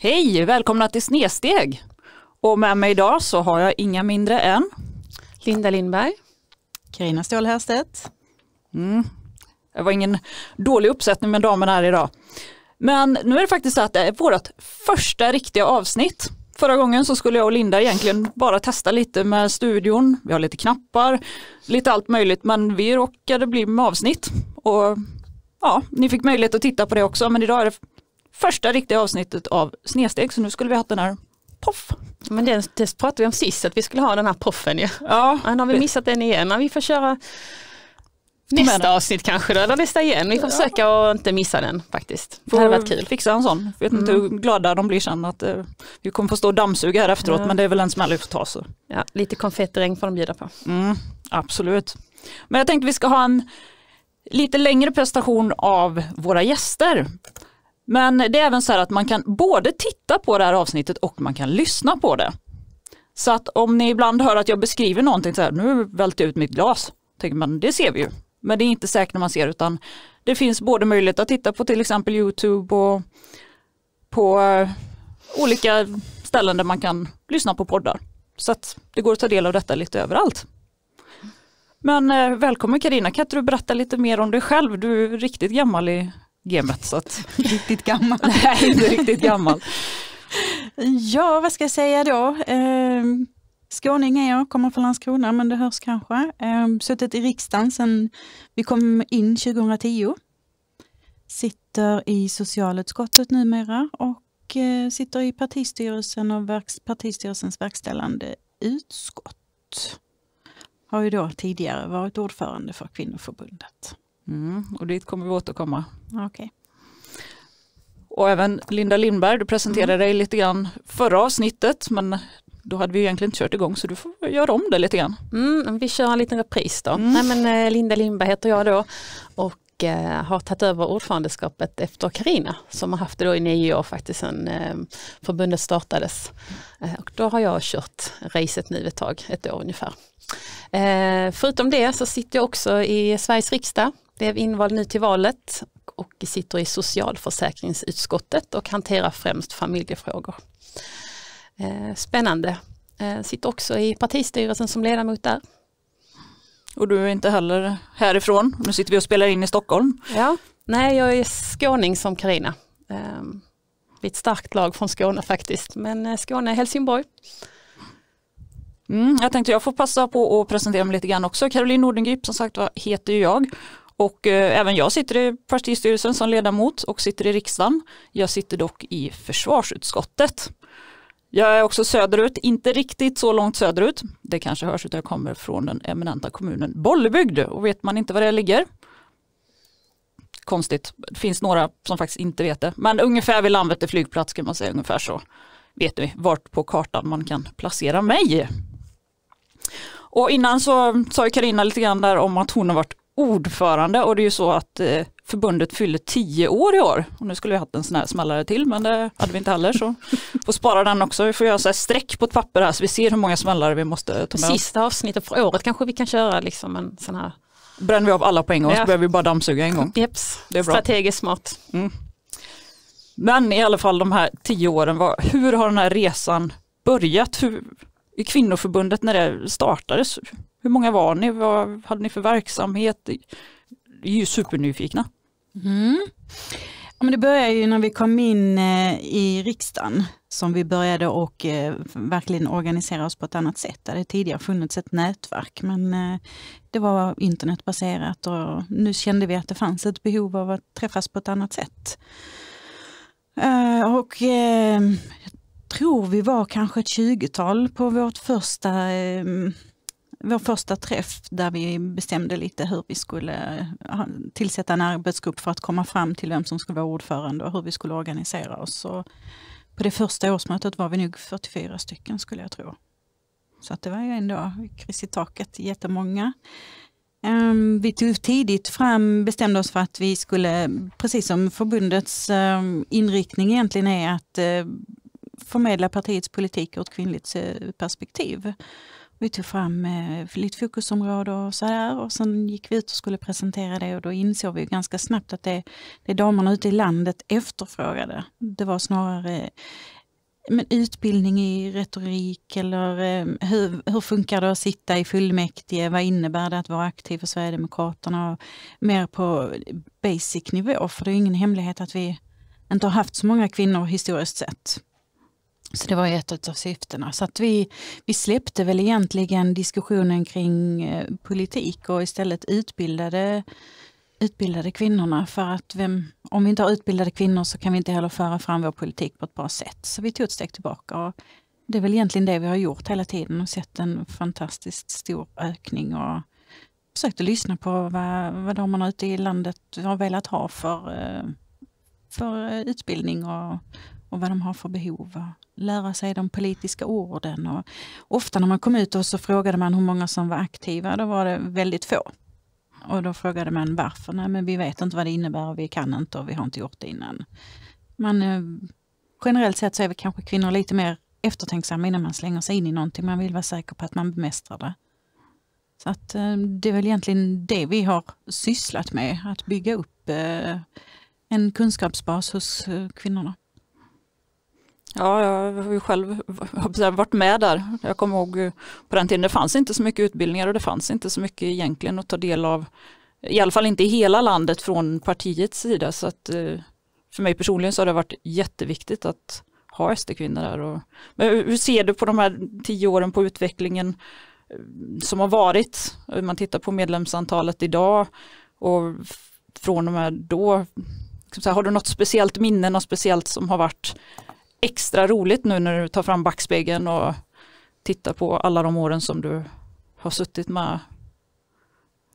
Hej, välkomna till Snesteg. Och med mig idag så har jag inga mindre än Linda Lindberg. Carina Ståhl Härstedt. Mm. Det var ingen dålig uppsättning med damerna här idag. Men nu är det faktiskt så att det är vårt första riktiga avsnitt. Förra gången så skulle jag och Linda egentligen bara testa lite med studion. Vi har lite knappar, lite allt möjligt men vi råkade bli med avsnitt. Och ja, ni fick möjlighet att titta på det också men idag är det första riktiga avsnittet av Snedsteg så nu skulle vi ha den här poff. Men den, det pratade vi om sist att vi skulle ha den här poffen Ja. ja. Nu har vi missat den igen. Men vi får köra nästa avsnitt kanske då, eller nästa igen. Vi får ja. försöka att inte missa den faktiskt. Får det hade varit kul. Fixa en sån. Vet inte mm. hur glada de blir sen att eh, vi kommer få stå och dammsuga här efteråt ja. men det är väl en smäll vi får ta så. Ja, lite konfettiregn får de bjuda på. Mm, absolut. Men jag tänkte vi ska ha en lite längre presentation av våra gäster. Men det är även så här att man kan både titta på det här avsnittet och man kan lyssna på det. Så att om ni ibland hör att jag beskriver någonting så här, nu välte ut mitt glas, tänker man det ser vi ju. Men det är inte säkert när man ser utan det finns både möjlighet att titta på till exempel YouTube och på eh, olika ställen där man kan lyssna på poddar. Så att det går att ta del av detta lite överallt. Men eh, välkommen Karina, kan inte du berätta lite mer om dig själv? Du är riktigt gammal i gamet så att riktigt gammal. Nej, inte riktigt gammal. ja, vad ska jag säga då? Eh, skåning är jag, kommer från Landskrona men det hörs kanske. Eh, suttit i riksdagen sedan vi kom in 2010. Sitter i socialutskottet numera och eh, sitter i partistyrelsen och verks, partistyrelsens verkställande utskott. Har ju då tidigare varit ordförande för kvinnoförbundet. Mm, och dit kommer vi återkomma. Okay. Och även Linda Lindberg, du presenterade mm. dig lite grann förra avsnittet men då hade vi egentligen inte kört igång så du får göra om det lite grann. Mm, vi kör en liten repris då. Mm. Nej, men eh, Linda Lindberg heter jag då och eh, har tagit över ordförandeskapet efter Karina som har haft det då i nio år faktiskt sedan eh, förbundet startades. Och då har jag kört racet nu ett tag, ett år ungefär. Förutom det så sitter jag också i Sveriges riksdag blev invald nu till valet och sitter i socialförsäkringsutskottet och hanterar främst familjefrågor. Eh, spännande. Eh, sitter också i partistyrelsen som ledamot där. Och du är inte heller härifrån, nu sitter vi och spelar in i Stockholm. Ja, nej jag är skåning som Karina. Vi eh, är ett starkt lag från Skåne faktiskt, men Skåne är Helsingborg. Mm, jag tänkte jag får passa på att presentera mig lite grann också. Caroline Nordengrip som sagt var heter ju jag och eh, även jag sitter i partistyrelsen som ledamot och sitter i riksdagen. Jag sitter dock i försvarsutskottet. Jag är också söderut, inte riktigt så långt söderut. Det kanske hörs att jag kommer från den eminenta kommunen Bollebygd och vet man inte var det ligger konstigt. Det finns några som faktiskt inte vet det. Men ungefär vid Landvetter flygplats kan man säga ungefär så vet vi vart på kartan man kan placera mig. Och innan så sa Karina lite grann där om att hon har varit ordförande och det är ju så att eh, förbundet fyller tio år i år. Och nu skulle vi haft en sån här smällare till men det hade vi inte heller så vi får spara den också. Vi får göra så här streck på ett papper här så vi ser hur många smällare vi måste ta med. Sista avsnittet för året kanske vi kan köra liksom en sån här. Bränner vi av alla på en gång ja. så behöver vi bara dammsuga en gång. Jeps. Det är bra. Strategiskt smart. Mm. Men i alla fall de här tio åren, hur har den här resan börjat? Hur, i kvinnoförbundet när det startades? Hur många var ni? Vad hade ni för verksamhet? Vi är ju supernyfikna. Mm. Ja, men det började ju när vi kom in eh, i riksdagen som vi började och eh, verkligen organisera oss på ett annat sätt. Det hade tidigare funnits ett nätverk men eh, det var internetbaserat och nu kände vi att det fanns ett behov av att träffas på ett annat sätt. Och tror vi var kanske ett tjugotal på vårt första, eh, vår första träff där vi bestämde lite hur vi skulle eh, tillsätta en arbetsgrupp för att komma fram till vem som skulle vara ordförande och hur vi skulle organisera oss. Och på det första årsmötet var vi nog 44 stycken skulle jag tro. Så att det var ju ändå kris i taket, jättemånga. Um, vi tog tidigt fram, bestämde oss för att vi skulle, precis som förbundets um, inriktning egentligen är att uh, förmedla partiets politik ur ett kvinnligt eh, perspektiv. Vi tog fram eh, lite fokusområden och så här och sen gick vi ut och skulle presentera det och då insåg vi ganska snabbt att det, det damerna ute i landet efterfrågade, det var snarare eh, men utbildning i retorik eller hur, hur funkar det att sitta i fullmäktige? Vad innebär det att vara aktiv för Sverigedemokraterna? Och mer på basic nivå, för det är ingen hemlighet att vi inte har haft så många kvinnor historiskt sett. Så det var ett av syftena. Så att vi, vi släppte väl egentligen diskussionen kring eh, politik och istället utbildade, utbildade kvinnorna. För att vem, om vi inte har utbildade kvinnor så kan vi inte heller föra fram vår politik på ett bra sätt. Så vi tog ett steg tillbaka. Och det är väl egentligen det vi har gjort hela tiden och sett en fantastiskt stor ökning. Och försökte lyssna på vad, vad damerna ute i landet har velat ha för, eh, för utbildning och och vad de har för behov. Och lära sig de politiska orden. Och ofta när man kom ut och så frågade man hur många som var aktiva, då var det väldigt få. Och då frågade man varför? Nej, men vi vet inte vad det innebär och vi kan inte och vi har inte gjort det innan. Man, eh, generellt sett så är vi kanske kvinnor lite mer eftertänksamma innan man slänger sig in i någonting. Man vill vara säker på att man bemästrar det. Så att eh, det är väl egentligen det vi har sysslat med, att bygga upp eh, en kunskapsbas hos kvinnorna. Ja, jag har ju själv varit med där. Jag kommer ihåg eh, på den tiden, det fanns inte så mycket utbildningar och det fanns inte så mycket egentligen att ta del av. I alla fall inte i hela landet från partiets sida. Så att, eh, för mig personligen så har det varit jätteviktigt att ha SD-kvinnor där. Och, men hur ser du på de här tio åren på utvecklingen eh, som har varit? Om man tittar på medlemsantalet idag och från och med då. Liksom har du något speciellt minne, något speciellt som har varit extra roligt nu när du tar fram backspegeln och tittar på alla de åren som du har suttit med?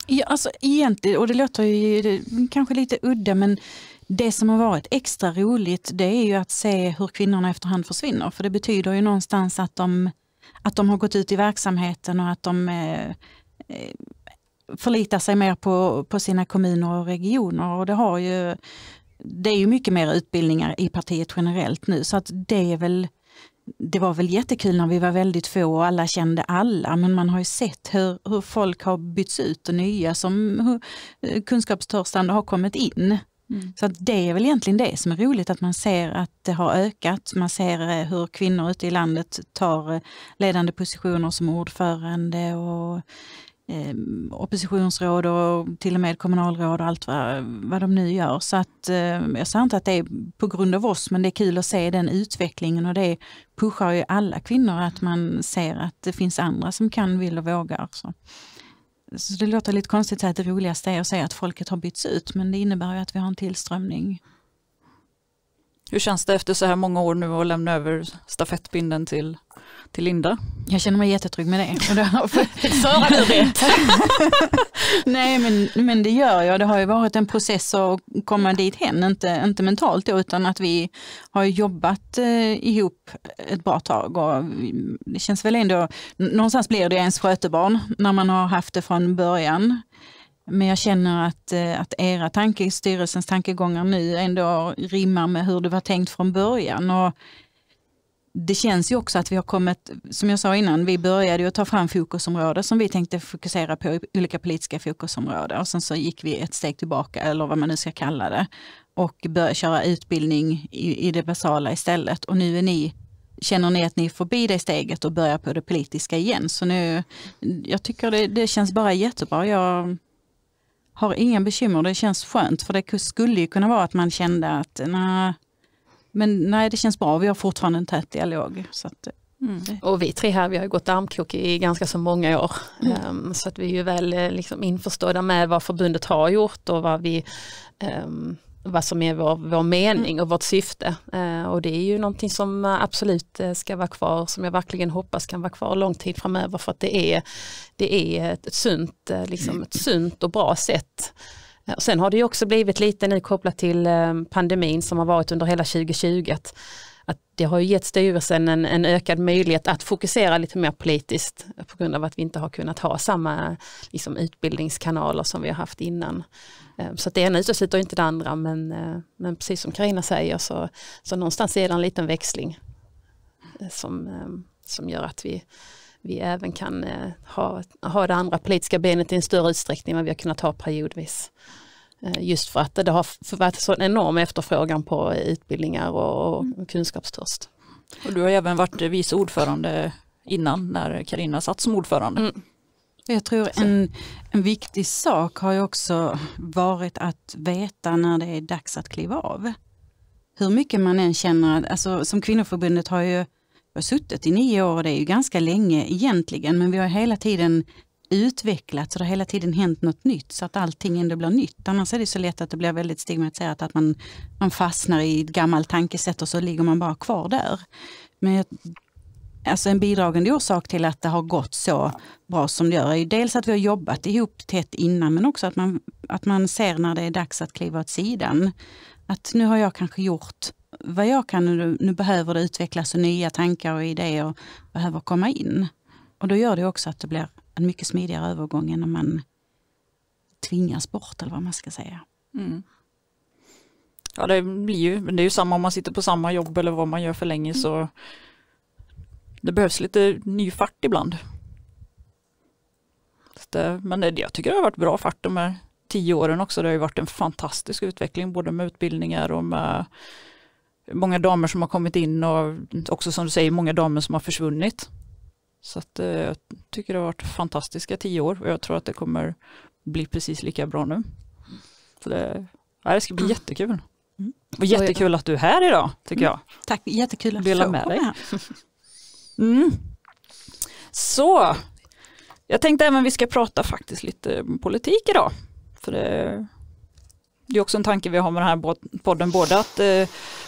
Ja, alltså egentligen, och det låter ju kanske lite udda, men det som har varit extra roligt det är ju att se hur kvinnorna efterhand försvinner. För det betyder ju någonstans att de, att de har gått ut i verksamheten och att de eh, eh förlitar sig mer på, på sina kommuner och regioner. Och det har ju det är ju mycket mer utbildningar i partiet generellt nu så att det är väl det var väl jättekul när vi var väldigt få och alla kände alla, men man har ju sett hur, hur folk har bytts ut och nya som eh, kunskapstörstande har kommit in. Mm. Så det är väl egentligen det som är roligt, att man ser att det har ökat. Man ser eh, hur kvinnor ute i landet tar eh, ledande positioner som ordförande och Eh, oppositionsråd och till och med kommunalråd och allt vad, vad de nu gör. Så att, eh, jag säger inte att det är på grund av oss men det är kul att se den utvecklingen och det pushar ju alla kvinnor att man ser att det finns andra som kan, vill och vågar. Så. Så det låter lite konstigt att det roligaste är att säga att folket har bytts ut men det innebär ju att vi har en tillströmning. Hur känns det efter så här många år nu att lämna över stafettbinden till till Linda. Jag känner mig jättetrygg med det. Föra du rätt? Nej men, men det gör jag. Det har ju varit en process att komma dit hen, inte, inte mentalt då, utan att vi har jobbat eh, ihop ett bra tag. Och det känns väl ändå, någonstans blir det ens skötebarn när man har haft det från början. Men jag känner att, eh, att era tanke, styrelsens tankegångar nu ändå rimmar med hur det var tänkt från början. Och det känns ju också att vi har kommit, som jag sa innan, vi började ju ta fram fokusområden som vi tänkte fokusera på, olika politiska fokusområden. Och sen så gick vi ett steg tillbaka, eller vad man nu ska kalla det, och började köra utbildning i, i det basala istället. Och nu är ni känner ni att ni är förbi det steget och börjar på det politiska igen? Så nu, jag tycker det, det känns bara jättebra. Jag har inga bekymmer, det känns skönt. För det skulle ju kunna vara att man kände att nej, men nej, det känns bra. Vi har fortfarande en tät dialog. Så att, eh, mm. Och vi tre här, vi har gått armkrok i ganska så många år. Mm. Um, så att vi är ju väl eh, liksom införstådda med vad förbundet har gjort och vad vi um, vad som är vår, vår mening och vårt syfte. Uh, och det är ju någonting som absolut ska vara kvar, som jag verkligen hoppas kan vara kvar lång tid framöver för att det är, det är ett, sunt, liksom, ett sunt och bra sätt och sen har det ju också blivit lite nu kopplat till eh, pandemin som har varit under hela 2020. Att, att det har ju gett styrelsen en, en, ökad möjlighet att fokusera lite mer politiskt på grund av att vi inte har kunnat ha samma liksom, utbildningskanaler som vi har haft innan. Eh, så att det ena utesluter inte det andra men, eh, men precis som Karina säger så, så någonstans är det en liten växling som, som gör att vi vi även kan eh, ha, ha det andra politiska benet i en större utsträckning än vad vi har kunnat ha periodvis. Eh, just för att det har varit så en enorm efterfrågan på utbildningar och, och mm. kunskapstörst. Och du har även varit vice ordförande innan när Karina satt som ordförande. Mm. Jag tror en, en viktig sak har ju också varit att veta när det är dags att kliva av. Hur mycket man än känner, alltså, som kvinnoförbundet har ju vi har suttit i nio år och det är ju ganska länge egentligen, men vi har hela tiden utvecklats och det har hela tiden hänt något nytt så att allting ändå blir nytt. Annars är det så lätt att det blir väldigt stigmatiserat att man, man fastnar i ett gammalt tankesätt och så ligger man bara kvar där. Men alltså en bidragande orsak till att det har gått så bra som det gör är ju dels att vi har jobbat ihop tätt innan men också att man, att man ser när det är dags att kliva åt sidan. Att nu har jag kanske gjort vad jag kan, nu, nu behöver det utvecklas och nya tankar och idéer behöver komma in. Och då gör det också att det blir en mycket smidigare övergång än när man tvingas bort eller vad man ska säga. Mm. Ja det blir ju, men det är ju samma om man sitter på samma jobb eller vad man gör för länge mm. så det behövs lite ny fart ibland. Det, men det, jag tycker det har varit bra fart de här tio åren också. Det har ju varit en fantastisk utveckling både med utbildningar och med många damer som har kommit in och också som du säger många damer som har försvunnit. Så att, eh, jag tycker det har varit fantastiska tio år och jag tror att det kommer bli precis lika bra nu. Så det, det ska bli mm. jättekul. Mm. Och jättekul att du är här idag tycker jag. Mm. Tack, jättekul att Dela med dig. Mm. Så, jag tänkte även vi ska prata faktiskt lite politik idag. För det det är också en tanke vi har med den här podden, både att eh,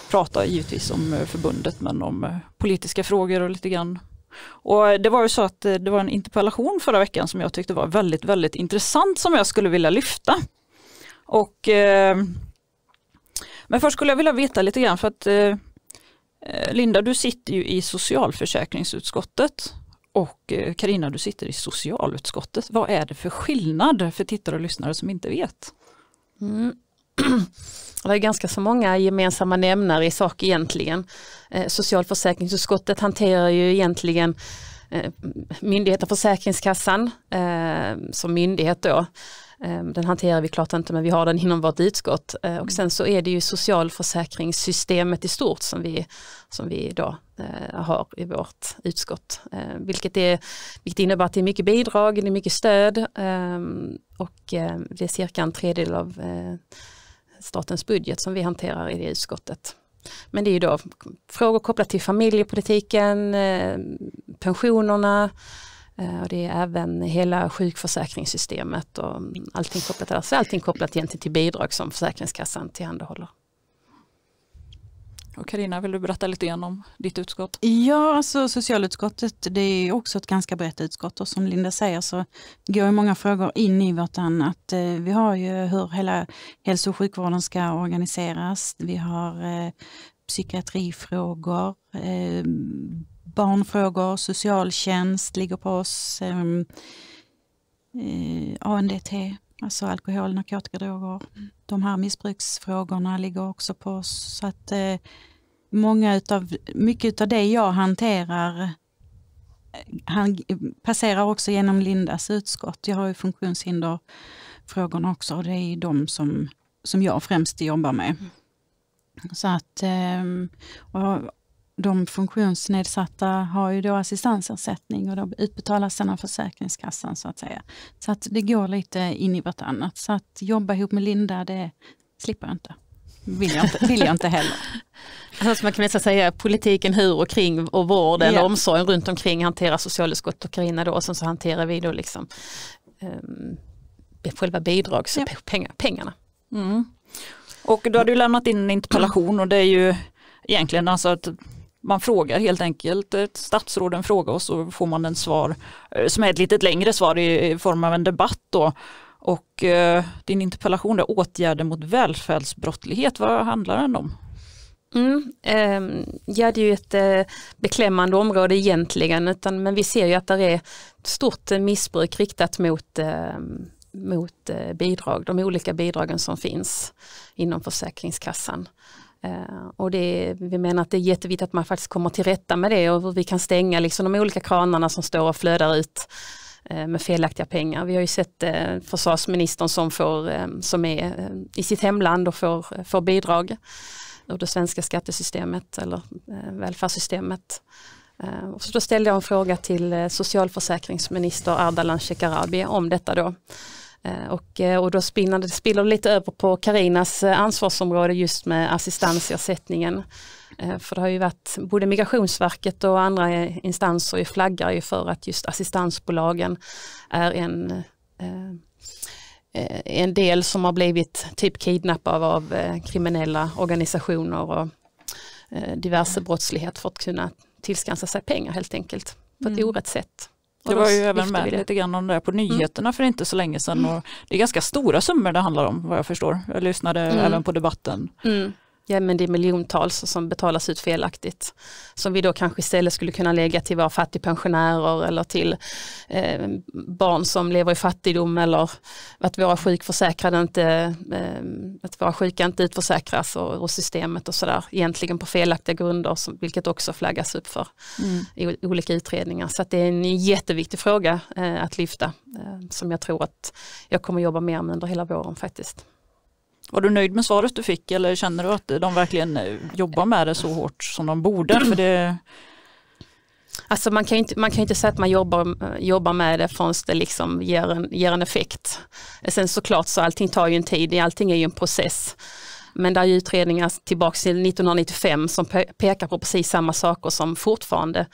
prata givetvis om eh, förbundet men om eh, politiska frågor och lite grann. Och eh, det var ju så att det var en interpellation förra veckan som jag tyckte var väldigt, väldigt intressant som jag skulle vilja lyfta. Och, eh, men först skulle jag vilja veta lite grann för att Linda, du sitter ju i socialförsäkringsutskottet och Karina, du sitter i socialutskottet. Vad är det för skillnad för tittare och lyssnare som inte vet? Mm. det är ganska så många gemensamma nämnare i sak egentligen. Eh, socialförsäkringsutskottet hanterar ju egentligen eh, myndigheten Försäkringskassan eh, som myndighet då. Eh, den hanterar vi klart inte men vi har den inom vårt utskott och sen så är det ju socialförsäkringssystemet i stort som vi, som vi då har i vårt utskott. Vilket, är, vilket innebär att det är mycket bidrag, det är mycket stöd och det är cirka en tredjedel av statens budget som vi hanterar i det utskottet. Men det är ju då frågor kopplat till familjepolitiken, eh, pensionerna, eh, och det är även hela sjukförsäkringssystemet och allting kopplat, alltså allting kopplat egentligen till bidrag som Försäkringskassan tillhandahåller. Och Karina, vill du berätta lite grann om ditt utskott? Ja, alltså socialutskottet det är också ett ganska brett utskott och som Linda säger så går många frågor in i vartannat. Eh, vi har ju hur hela hälso och sjukvården ska organiseras. Vi har eh, psykiatrifrågor, eh, barnfrågor, socialtjänst ligger på oss. Ehm, ANDT, Alltså alkohol, narkotika, droger. Mm. De här missbruksfrågorna ligger också på oss. Så att, eh, många utav, mycket av det jag hanterar eh, han passerar också genom Lindas utskott. Jag har ju funktionshinderfrågorna också och det är de som, som jag främst jobbar med. Mm. Så att, ehm, de funktionsnedsatta har ju då assistansersättning och de utbetalas den av Försäkringskassan så att säga. Så att det går lite in i vartannat. Så att jobba ihop med Linda, det slipper jag inte. Vill jag inte, vill jag inte heller. Alltså man kan nästan säga politiken hur och kring och vården yeah. och omsorgen runt omkring hanterar socialutskottet och Carina då och sen så hanterar vi då liksom um, själva bidragspengarna. Yeah. Pengarna. Mm. Och då har du lämnat in en interpellation och det är ju egentligen alltså att man frågar helt enkelt, eh, statsråden frågar och så får man en svar eh, som är ett lite längre svar i, form av en debatt då. Och eh, din interpellation är åtgärder mot välfärdsbrottlighet, vad handlar den om? Mm, eh, ja det är ju ett eh, beklämmande område egentligen utan, men vi ser ju att det är ett stort missbruk riktat mot ehm, eh, mot bidrag, de olika bidragen som finns inom Försäkringskassan. Eh, och det, vi menar att det är jätteviktigt att man faktiskt kommer till rätta med det och hur vi kan stänga liksom de olika kranarna som står och flödar ut eh, med felaktiga pengar. Vi har ju sett eh, försvarsministern som, får, som är i sitt hemland och får, får bidrag ur det svenska skattesystemet eller välfärdssystemet. så då ställde jag en fråga till socialförsäkringsminister Ardalan Shekarabi om detta då. Eh, och, eh, och då spiller det lite över på Karinas eh, ansvarsområde just med assistansersättningen. För det har ju varit både Migrationsverket och andra instanser ju flaggar ju för att just assistansbolagen är en, en del som har blivit typ kidnappade av kriminella organisationer och diverse brottslighet för att kunna tillskansa sig pengar helt enkelt på ett mm. orätt sätt. Det var ju även med lite grann om det där på mm. nyheterna mm. för inte så länge sedan. Mm. Och det är ganska stora summor det handlar om vad jag förstår. Jag lyssnade mm. även på debatten. Mm. Ja men det är miljontals som betalas ut felaktigt. Som vi då kanske istället skulle kunna lägga till våra fattigpensionärer eller till eh, barn som lever i fattigdom eller att våra sjukförsäkrade inte, eh, att våra sjuka inte utförsäkras och, och systemet och sådär. Egentligen på felaktiga grunder som, vilket också flaggas upp för mm. i eh, olika utredningar. Så det är en jätteviktig fråga eh, att lyfta eh, som jag tror att jag kommer jobba mer med under hela våren faktiskt. Var du nöjd med svaret du fick eller känner du att de verkligen eh, jobbar med det så hårt som de borde? För det... Alltså man kan ju inte, man kan inte säga att man jobbar, eh, jobbar med det förrän det liksom ger en, ger en effekt. Sen såklart så allting tar ju en tid, allting är ju en process. Men det är ju utredningar tillbaka till 1995 som pekar på precis samma saker som fortfarande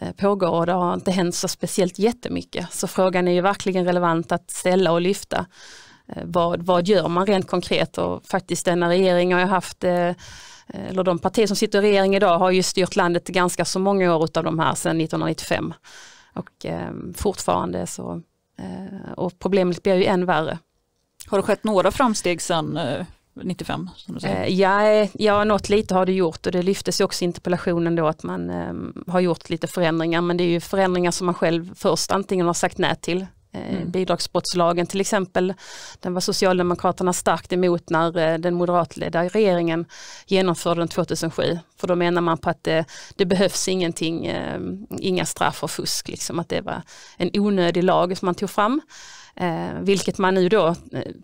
eh, pågår och det har inte hänt så speciellt jättemycket. Så frågan är ju verkligen relevant att ställa och lyfta. Eh, vad, vad gör man rent konkret och faktiskt denna regering har ju haft eh, eh, eller de partier som sitter i regering idag har ju styrt landet ganska så många år utav de här sedan 1995 och fortfarande så och problemet blir ju än värre. Har det skett några framsteg sedan eh, 95? ja, ja, något lite har det gjort och det lyftes också i interpellationen då att man har gjort lite förändringar men det är ju förändringar som man själv först antingen har sagt nej till Eh, mm. bidragsbrottslagen till exempel. Den var Socialdemokraterna starkt emot när eh, den moderatledda regeringen genomförde den 2007. För då menar man på att det, eh, det behövs ingenting, inga straff och fusk, liksom, att det var en onödig lag som man tog fram. Eh, vilket man nu då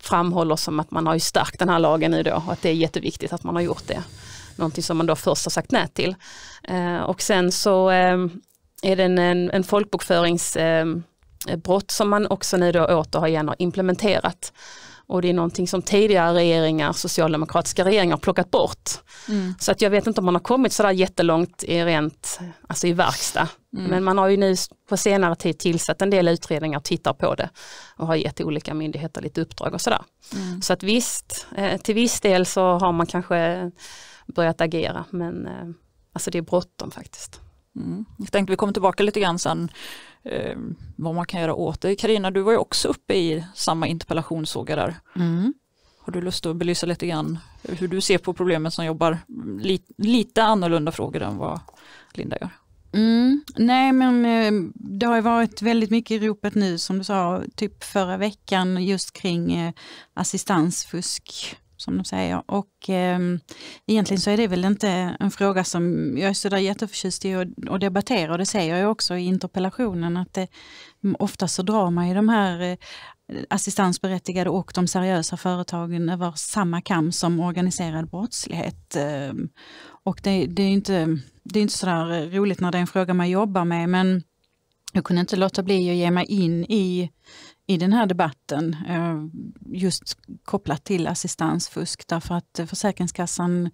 framhåller som att man har ju stärkt den här lagen nu då och att det är jätteviktigt att man har gjort det. Någonting som man då först har sagt nej till. Eh, och sen så eh, är det en, en, en folkbokförings Eh, brott som man också nu då återigen har implementerat. Och det är någonting som tidigare regeringar, socialdemokratiska regeringar har plockat bort. Mm. Så att jag vet inte om man har kommit sådär jättelångt i rent, alltså i verkstad. Mm. Men man har ju nu på senare tid tillsatt en del utredningar och tittar på det och har gett olika myndigheter lite uppdrag och sådär. Mm. Så att visst, eh, till viss del så har man kanske börjat agera men eh, alltså det är bråttom faktiskt. Mm. Jag tänkte vi kommer tillbaka lite grann sen eh, vad man kan göra åt det. Karina, du var ju också uppe i samma interpellation såg jag där. Mm. Har du lust att belysa lite grann hur du ser på problemet som jobbar li lite annorlunda frågor än vad Linda gör? Mm. Nej men eh, det har varit väldigt mycket i ropet nu som du sa, typ förra veckan just kring eh, assistansfusk som de säger. Och eh, egentligen så är det väl inte en fråga som jag är sådär jätteförtjust i att, att debattera och det säger jag också i interpellationen att det, ofta så drar man ju de här eh, assistansberättigade och de seriösa företagen över samma kam som organiserad brottslighet. Ehm. och det, det, är inte, det är inte sådär roligt när det är en fråga man jobbar med men jag kunde inte låta bli att ge mig in i i den här debatten eh, just kopplat till assistansfusk därför att eh, Försäkringskassan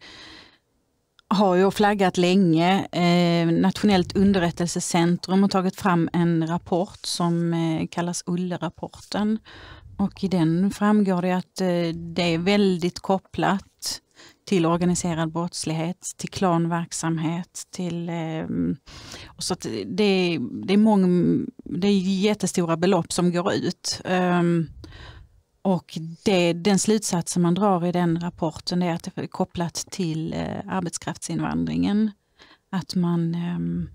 har ju flaggat länge. Eh, Nationellt underrättelsecentrum har tagit fram en rapport som kallas Ullerapporten. Och i den framgår det att det är väldigt kopplat till organiserad brottslighet, till klanverksamhet, till... Ehm, och så det, är, det, är mång, det är jättestora belopp som går ut. Ehm, och det, den slutsatsen man drar i den rapporten är att det är kopplat till eh, arbetskraftsinvandringen. Att man ehm,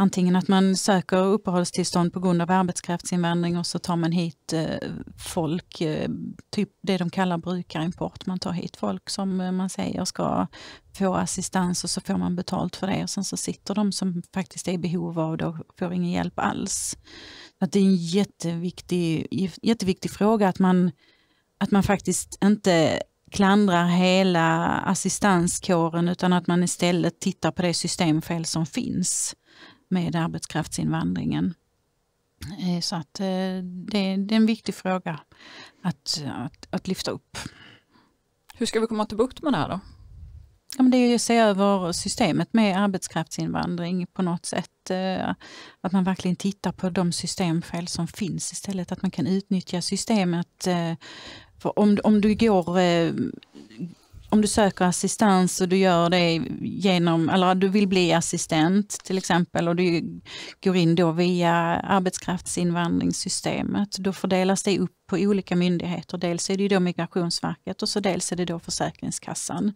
Antingen att man söker uppehållstillstånd på grund av arbetskraftsinvandring och så tar man hit eh, folk, eh, typ det de kallar brukarimport. Man tar hit folk som eh, man säger ska få assistans och så får man betalt för det och sen så sitter de som faktiskt är i behov av det och får ingen hjälp alls. Att det är en jätteviktig, jätteviktig fråga att man, att man faktiskt inte klandrar hela assistanskåren utan att man istället tittar på det systemfel som finns med arbetskraftsinvandringen. Eh, så att eh, det, är en viktig fråga att, att, att lyfta upp. Hur ska vi komma till bukt med det här då? Ja, men det är att se över systemet med arbetskraftsinvandring på något sätt. Eh, att man verkligen tittar på de systemfel som finns istället. Att man kan utnyttja systemet. För om, om du går om du söker assistans och du gör det genom, eller du vill bli assistent till exempel och du går in då via arbetskraftsinvandringssystemet, då fördelas det upp på olika myndigheter. Dels är det då Migrationsverket och så dels är det då Försäkringskassan.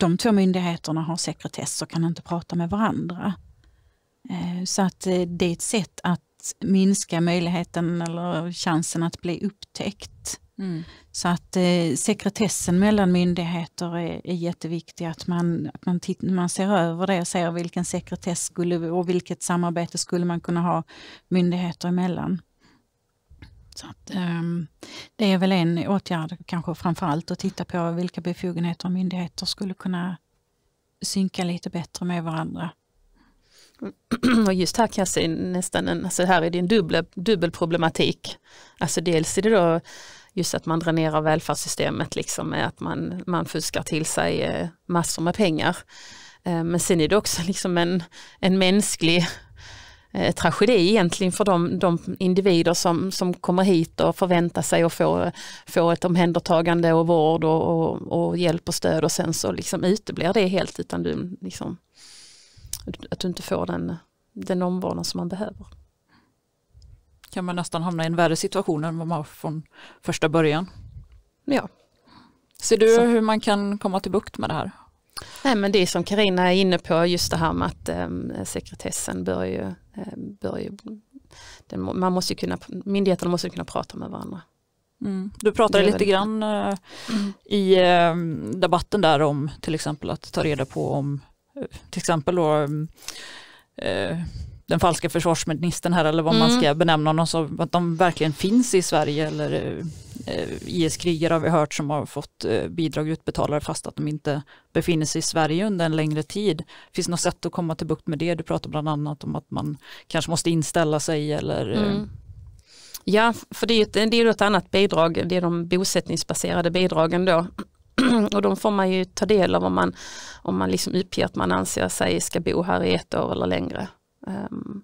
De två myndigheterna har sekretess och kan inte prata med varandra. Eh, så att eh, det är ett sätt att minska möjligheten eller chansen att bli upptäckt Mm. Så att eh, sekretessen mellan myndigheter är, är jätteviktig, att man, att man, titt, man ser över det och ser vilken sekretess skulle, och vilket samarbete skulle man kunna ha myndigheter emellan. Så att, eh, det är väl en åtgärd kanske framförallt att titta på vilka befogenheter myndigheter skulle kunna synka lite bättre med varandra. Och just här kan jag se nästan en, alltså här är det en dubbel, dubbel problematik. Alltså dels är det då just att man dränerar välfärdssystemet liksom med att man, man fuskar till sig eh, massor med pengar. Eh, men sen är det också liksom en, en mänsklig eh, tragedi egentligen för de, de individer som, som kommer hit och förväntar sig att få, få ett omhändertagande och vård och, och, och hjälp och stöd och sen så liksom uteblir det helt utan du, liksom, att du inte får den, den omvårdnad som man behöver kan man nästan hamna i en värre situation än vad man var från första början. Ja. Ser du Så. hur man kan komma till bukt med det här? Nej, men det som Karina är inne på, just det här med att äm, ehm, sekretessen bör ju, äm, ehm, bör ju den, man måste kunna, myndigheterna måste kunna prata med varandra. Mm. Du pratade lite grann eh, mm. i ehm, debatten där om till exempel att ta reda på om eh, till exempel då, eh, den falska försvarsministern här eller vad mm. man ska benämna honom som, att de verkligen finns i Sverige eller eh, IS-krigare har vi hört som har fått eh, bidrag utbetalade fast att de inte befinner sig i Sverige under en längre tid. Finns det något sätt att komma till bukt med det? Du pratar bland annat om att man kanske måste inställa sig eller eh, mm. Ja, för det är ju ett, det är ett annat bidrag, det är de bosättningsbaserade bidragen då och de får man ju ta del av om man, om man liksom uppger att man anser sig ska bo här i ett år eller längre. Ehm,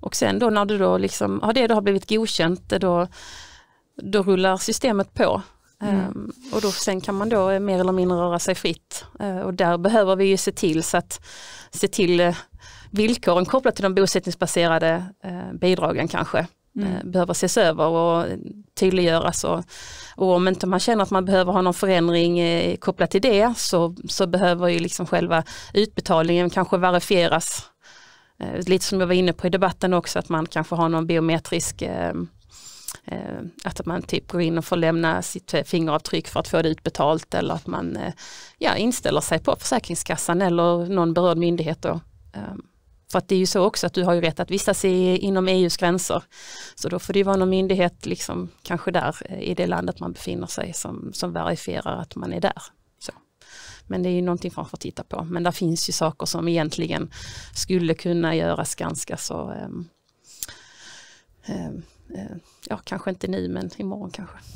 och sen då när du då liksom, ja, det då har blivit godkänt, då, då rullar systemet på. Mm. Ehm, och då, sen kan man då eh, mer eller mindre röra sig fritt. Eh, och där behöver vi ju se till så att se till eh, villkoren kopplat till de bosättningsbaserade bidragen kanske mm. behöver ses över och tydliggöras. Och, och om inte man känner att man behöver ha någon förändring kopplat till det så, så behöver ju liksom själva utbetalningen kanske verifieras Eh, lite som jag var inne på i debatten också att man kanske har någon biometrisk eh, eh, att man typ går in och får lämna sitt fingeravtryck för att få det utbetalt eller att man ja, inställer sig på Försäkringskassan eller någon berörd myndighet. Då. Ehm, för att det är ju så också att du har ju rätt att vistas inom EUs gränser. Så då får det ju vara någon myndighet, liksom, kanske där i det landet man befinner sig, som, som verifierar att man är där. Men det är ju någonting man får titta på. Men där finns ju saker som egentligen skulle kunna göras ganska så eh, eh, ja, kanske inte nu men imorgon kanske.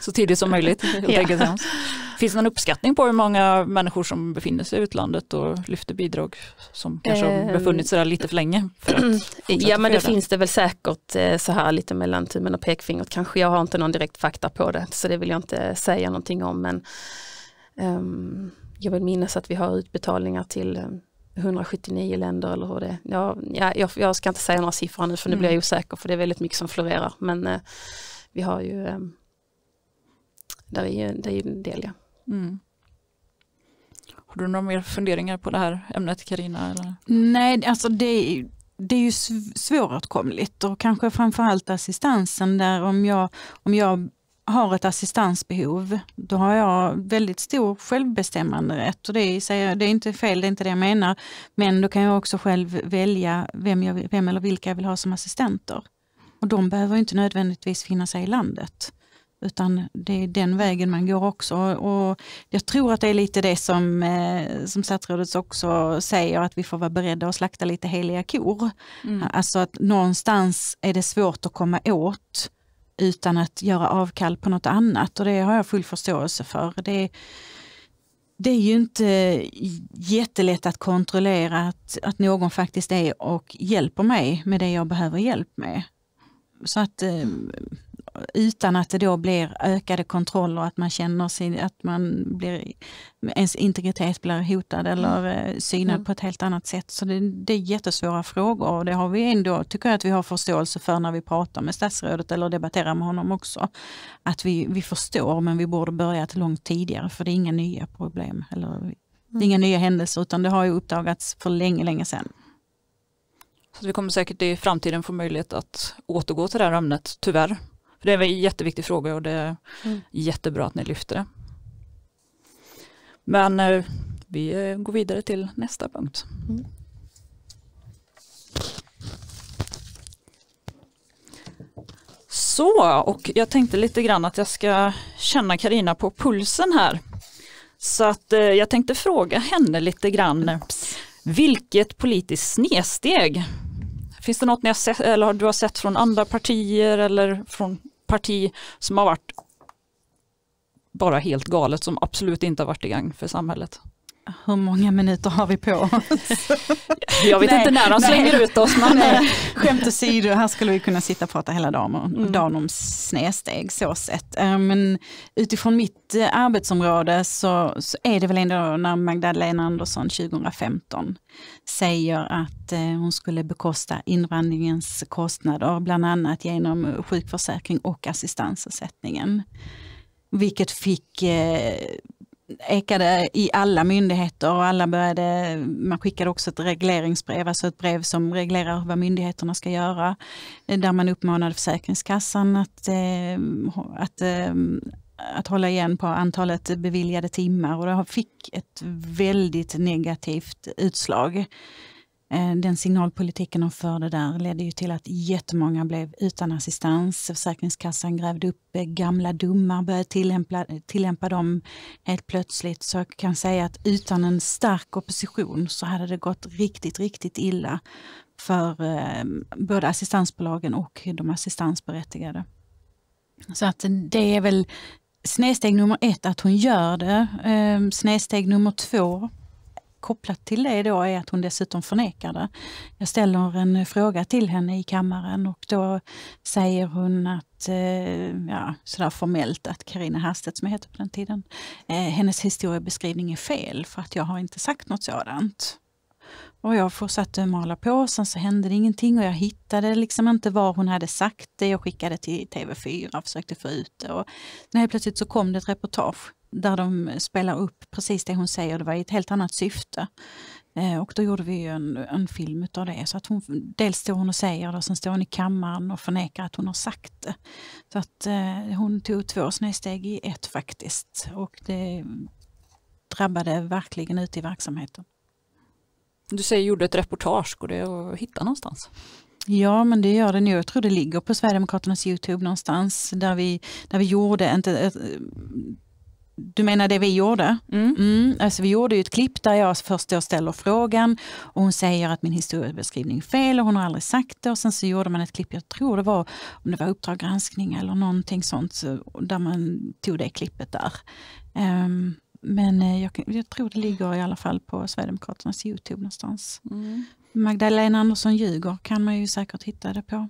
Så tidigt som möjligt. ja. Finns det någon uppskattning på hur många människor som befinner sig i utlandet och lyfter bidrag som kanske har ehm. befunnit sig där lite för länge? För mm. ja men det finns det väl säkert eh, så här lite mellan tummen och pekfingret kanske. Jag har inte någon direkt fakta på det så det vill jag inte säga någonting om men Ehm, jag vill minnas att vi har utbetalningar till 179 eh, länder eller hur det är. Ja, jag, jag ska inte säga några siffror nu för nu blir jag mm. osäker för det är väldigt mycket som florerar. Men eh, vi har ju, eh, där är ju, det är ju en del ja. Mm. Har du några mer funderingar på det här ämnet Karina? Nej, alltså det, det är ju svåråtkomligt och kanske framförallt assistansen där om jag, om jag har ett assistansbehov, då har jag väldigt stor självbestämmanderätt och det är, det är inte fel, det är inte det jag menar. Men då kan jag också själv välja vem, jag, vem eller vilka jag vill ha som assistenter. Och de behöver inte nödvändigtvis finna sig i landet. Utan det är den vägen man går också. Och jag tror att det är lite det som, eh, som statsrådet också säger, att vi får vara beredda att slakta lite heliga kor. Mm. Alltså att någonstans är det svårt att komma åt utan att göra avkall på något annat och det har jag full förståelse för. Det, det är ju inte jättelätt att kontrollera att, att någon faktiskt är och hjälper mig med det jag behöver hjälp med. Så att eh, utan att det då blir ökade kontroller, att man känner sig, att man blir, ens integritet blir hotad mm. eller eh, synad mm. på ett helt annat sätt. Så det, det, är jättesvåra frågor och det har vi ändå, tycker jag att vi har förståelse för när vi pratar med statsrådet eller debatterar med honom också. Att vi, vi förstår men vi borde börjat långt tidigare för det är inga nya problem eller mm. inga nya händelser utan det har ju uppdagats för länge, länge sedan. Så vi kommer säkert i framtiden få möjlighet att återgå till det här ämnet, tyvärr. För det är en jätteviktig fråga och det är mm. jättebra att ni lyfter det. Men eh, vi eh, går vidare till nästa punkt. Mm. Så, och jag tänkte lite grann att jag ska känna Karina på pulsen här. Så att eh, jag tänkte fråga henne lite grann, vilket politiskt snedsteg? Finns det något ni har sett, eller du har sett från andra partier eller från parti som har varit bara helt galet som absolut inte har varit igång för samhället hur många minuter har vi på oss? Jag vet nej, inte när de slänger ut oss. Men Skämt åsido, här skulle vi kunna sitta och prata hela dagen, mm. dagen om snedsteg så sett. Eh, men utifrån mitt eh, arbetsområde så, så är det väl ändå när Magdalena Andersson 2015 säger att eh, hon skulle bekosta invandringens kostnader, bland annat genom sjukförsäkring och assistansersättningen. Vilket fick ekade i alla myndigheter och alla började, man skickade också ett regleringsbrev, alltså ett brev som reglerar vad myndigheterna ska göra, eh, där man uppmanade Försäkringskassan att, eh, att, eh, att hålla igen på antalet beviljade timmar och det fick ett väldigt negativt utslag. Eh, den signalpolitiken de förde där ledde ju till att jättemånga blev utan assistans. Försäkringskassan grävde upp eh, gamla domar, och började tillämpa, eh, tillämpa dem helt plötsligt. Så jag kan säga att utan en stark opposition så hade det gått riktigt, riktigt illa för både assistansbolagen och de assistansberättigade. Så att det är väl snedsteg nummer ett att hon gör det. Snedsteg nummer två kopplat till det då är att hon dessutom förnekar det. Jag ställer en fråga till henne i kammaren och då säger hon att, eh, ja, sådär formellt att Karina Hastet som jag hette på den tiden, eh, hennes historiebeskrivning är fel för att jag har inte sagt något sådant. Och jag fortsatte mala på, sen så hände det ingenting och jag hittade liksom inte var hon hade sagt det. Jag skickade till TV4 och försökte få ut det. Och sen helt plötsligt så kom det ett reportage där de spelar upp precis det hon säger, det var i ett helt annat syfte. Eh, och då gjorde vi en, en film av det. Så att hon, dels står hon och säger det och sen står hon i kammaren och förnekar att hon har sagt det. Så att eh, hon tog två snedsteg i ett faktiskt. Och det drabbade verkligen ut i verksamheten. Du säger gjorde ett reportage, går det att hitta någonstans? Ja, men det gör det nu. Jag tror det ligger på Sverigedemokraternas Youtube någonstans där vi, där vi gjorde, inte, du menar det vi gjorde? Mm. Mm, alltså vi gjorde ju ett klipp där jag först då ställer frågan och hon säger att min historiebeskrivning är fel och hon har aldrig sagt det. Och sen så gjorde man ett klipp, jag tror det var om det var Uppdrag granskning eller någonting sånt, där man tog det klippet där. Um, men eh, jag, jag, tror det ligger i alla fall på Sverigedemokraternas Youtube någonstans. Mm. Magdalena Andersson ljuger kan man ju säkert hitta det på.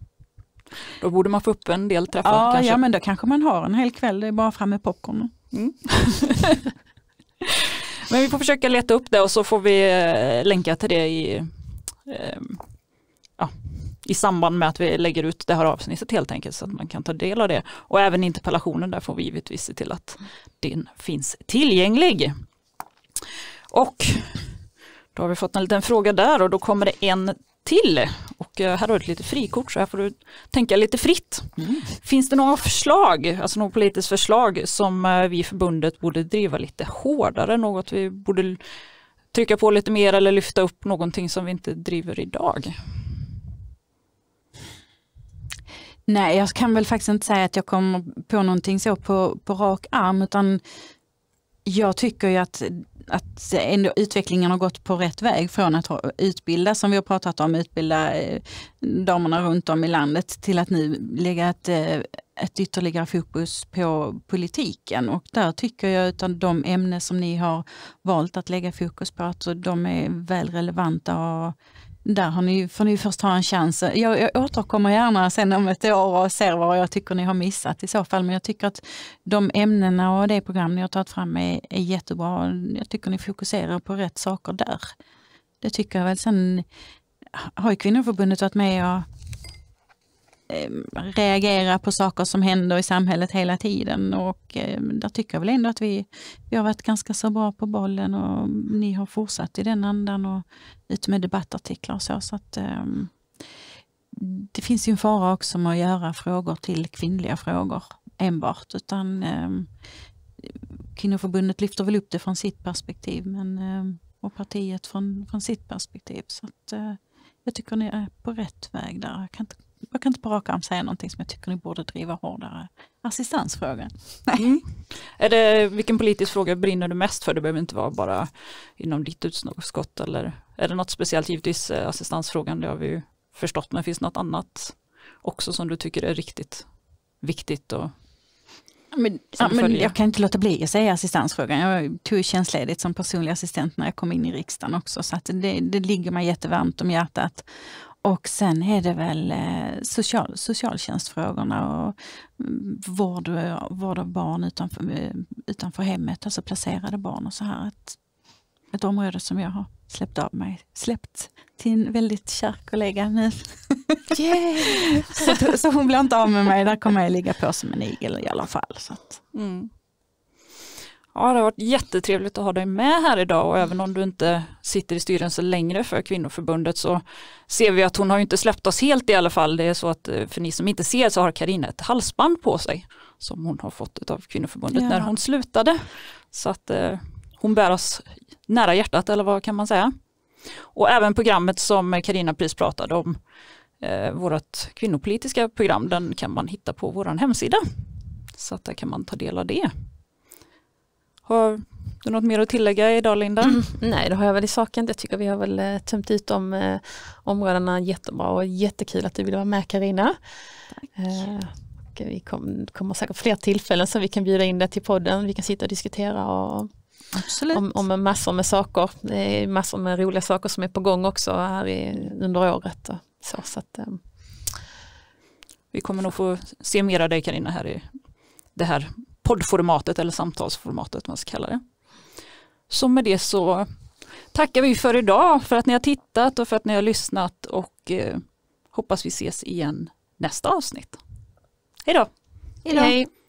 Då borde man få upp en del träffar. Ja, kanske. ja men då kanske man har en hel kväll, det är bara fram med popcorn. Mm. Men vi får försöka leta upp det och så får vi eh, länka till det i, eh, ja, i samband med att vi lägger ut det här avsnittet helt enkelt så att man kan ta del av det. Och även interpellationen där får vi givetvis se till att den finns tillgänglig. Och då har vi fått en liten fråga där och då kommer det en till. Och eh, här har du ett litet frikort så här får du tänka lite fritt. Mm. Finns det några förslag, alltså något politiskt förslag som eh, vi i förbundet borde driva lite hårdare, något vi borde trycka på lite mer eller lyfta upp någonting som vi inte driver idag? Nej, jag kan väl faktiskt inte säga att jag kommer på någonting så på, på rak arm utan jag tycker ju att att ändå utvecklingen har gått på rätt väg från att utbilda, som vi har pratat om, utbilda eh, damerna runt om i landet till att nu lägga ett, eh, ett ytterligare fokus på politiken. Och där tycker jag att de ämnen som ni har valt att lägga fokus på, att de är väl relevanta och där har ni, får ni först ha en chans. Jag, jag återkommer gärna sen om ett år och ser vad jag tycker ni har missat i så fall. Men jag tycker att de ämnena och det program ni har tagit fram är, är jättebra. Jag tycker ni fokuserar på rätt saker där. Det tycker jag väl. Sen har ju kvinnoförbundet varit med och Ehm, reagera på saker som händer i samhället hela tiden och ehm, där tycker jag väl ändå att vi, vi har varit ganska så bra på bollen och ni har fortsatt i den andan och ut med debattartiklar och så. så att, ehm, det finns ju en fara också med att göra frågor till kvinnliga frågor enbart utan Kvinnoförbundet lyfter väl upp det från sitt perspektiv men, och partiet från, från sitt perspektiv. Så att, eh, jag tycker ni är på rätt väg där. Jag kan inte jag kan inte på rak arm säga någonting som jag tycker ni borde driva hårdare. Assistansfrågan. Mm. Är det, vilken politisk fråga brinner du mest för? Det behöver inte vara bara inom ditt utskott eller är det något speciellt? Givetvis eh, assistansfrågan, det har vi ju förstått, men finns det något annat också som du tycker är riktigt viktigt och men, ja, men jag kan inte låta bli att säga assistansfrågan. Jag tog tjänstledigt som personlig assistent när jag kom in i riksdagen också, så det, det ligger mig jättevarmt om hjärtat. Och sen är det väl eh, social, socialtjänstfrågorna och mm, vård, vård av barn utanför, eh, utanför hemmet, alltså placerade barn och så här. Ett, ett område som jag har släppt av mig, släppt till en väldigt kär kollega nu. Yeah. så, så, hon blir inte av med mig, där kommer jag ligga på som en igel i alla fall. Så mm. Ja, det har varit jättetrevligt att ha dig med här idag och även om du inte sitter i styrelsen längre för kvinnoförbundet så ser vi att hon har inte släppt oss helt i alla fall. Det är så att eh, för ni som inte ser så har Karina ett halsband på sig som hon har fått av kvinnoförbundet ja. när hon slutade. Så att eh, hon bär oss nära hjärtat eller vad kan man säga. Och även programmet som Karina precis pratade om, eh, vårt kvinnopolitiska program, den kan man hitta på vår hemsida. Så att där kan man ta del av det. Har du något mer att tillägga idag Linda? Mm, nej, det har jag väl i saken. Jag tycker vi har väl eh, tömt ut de eh, områdena jättebra och jättekul att du ville vara med Karina. Eh, vi kom, kommer säkert fler tillfällen så vi kan bjuda in dig till podden. Vi kan sitta och diskutera och Om, om massor med saker. Det är massor med roliga saker som är på gång också här i, under året. Och så, så att, eh. Vi kommer nog få se mer av dig Carina här i det här poddformatet eller samtalsformatet man ska kalla det. Så med det så tackar vi för idag, för att ni har tittat och för att ni har lyssnat och eh, hoppas vi ses igen nästa avsnitt. Hej då! Hej då!